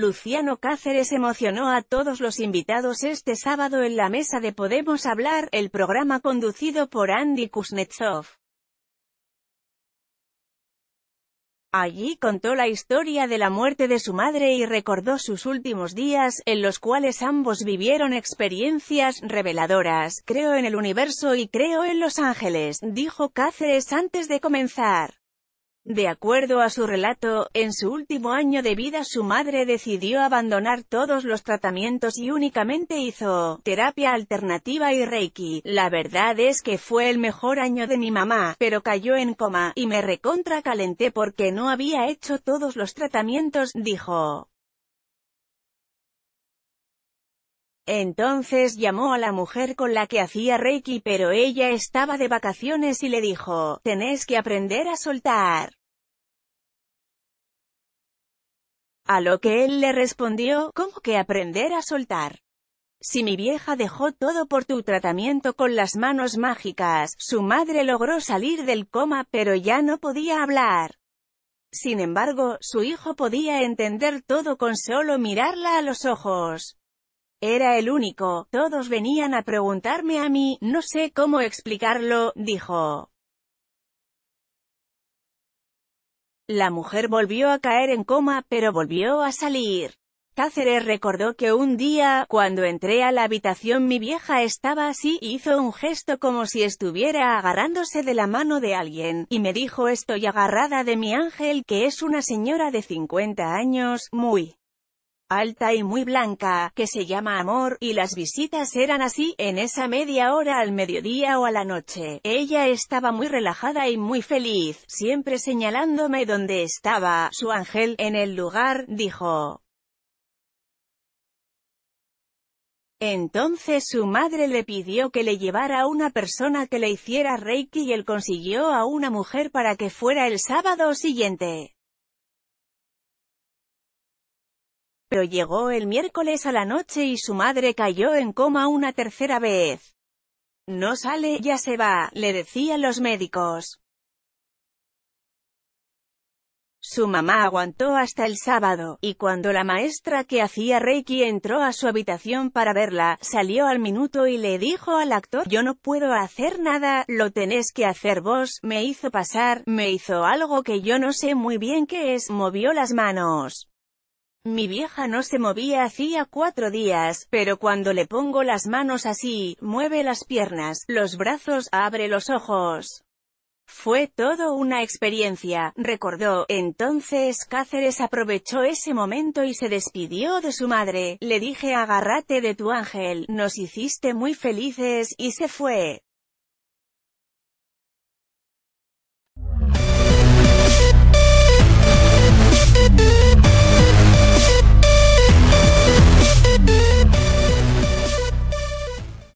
Luciano Cáceres emocionó a todos los invitados este sábado en la mesa de Podemos Hablar, el programa conducido por Andy Kuznetsov. Allí contó la historia de la muerte de su madre y recordó sus últimos días, en los cuales ambos vivieron experiencias reveladoras. Creo en el universo y creo en Los Ángeles, dijo Cáceres antes de comenzar. De acuerdo a su relato, en su último año de vida su madre decidió abandonar todos los tratamientos y únicamente hizo terapia alternativa y reiki. La verdad es que fue el mejor año de mi mamá, pero cayó en coma, y me recontra calenté porque no había hecho todos los tratamientos, dijo. Entonces llamó a la mujer con la que hacía Reiki pero ella estaba de vacaciones y le dijo, tenés que aprender a soltar. A lo que él le respondió, ¿cómo que aprender a soltar? Si mi vieja dejó todo por tu tratamiento con las manos mágicas, su madre logró salir del coma pero ya no podía hablar. Sin embargo, su hijo podía entender todo con solo mirarla a los ojos. Era el único, todos venían a preguntarme a mí, no sé cómo explicarlo, dijo. La mujer volvió a caer en coma, pero volvió a salir. Cáceres recordó que un día, cuando entré a la habitación mi vieja estaba así, hizo un gesto como si estuviera agarrándose de la mano de alguien, y me dijo estoy agarrada de mi ángel que es una señora de 50 años, muy alta y muy blanca, que se llama Amor, y las visitas eran así, en esa media hora al mediodía o a la noche. Ella estaba muy relajada y muy feliz, siempre señalándome dónde estaba, su ángel, en el lugar, dijo. Entonces su madre le pidió que le llevara a una persona que le hiciera reiki y él consiguió a una mujer para que fuera el sábado siguiente. pero llegó el miércoles a la noche y su madre cayó en coma una tercera vez. No sale, ya se va, le decían los médicos. Su mamá aguantó hasta el sábado, y cuando la maestra que hacía Reiki entró a su habitación para verla, salió al minuto y le dijo al actor, yo no puedo hacer nada, lo tenés que hacer vos, me hizo pasar, me hizo algo que yo no sé muy bien qué es, movió las manos. Mi vieja no se movía hacía cuatro días, pero cuando le pongo las manos así, mueve las piernas, los brazos, abre los ojos. Fue todo una experiencia, recordó, entonces Cáceres aprovechó ese momento y se despidió de su madre, le dije agárrate de tu ángel, nos hiciste muy felices, y se fue.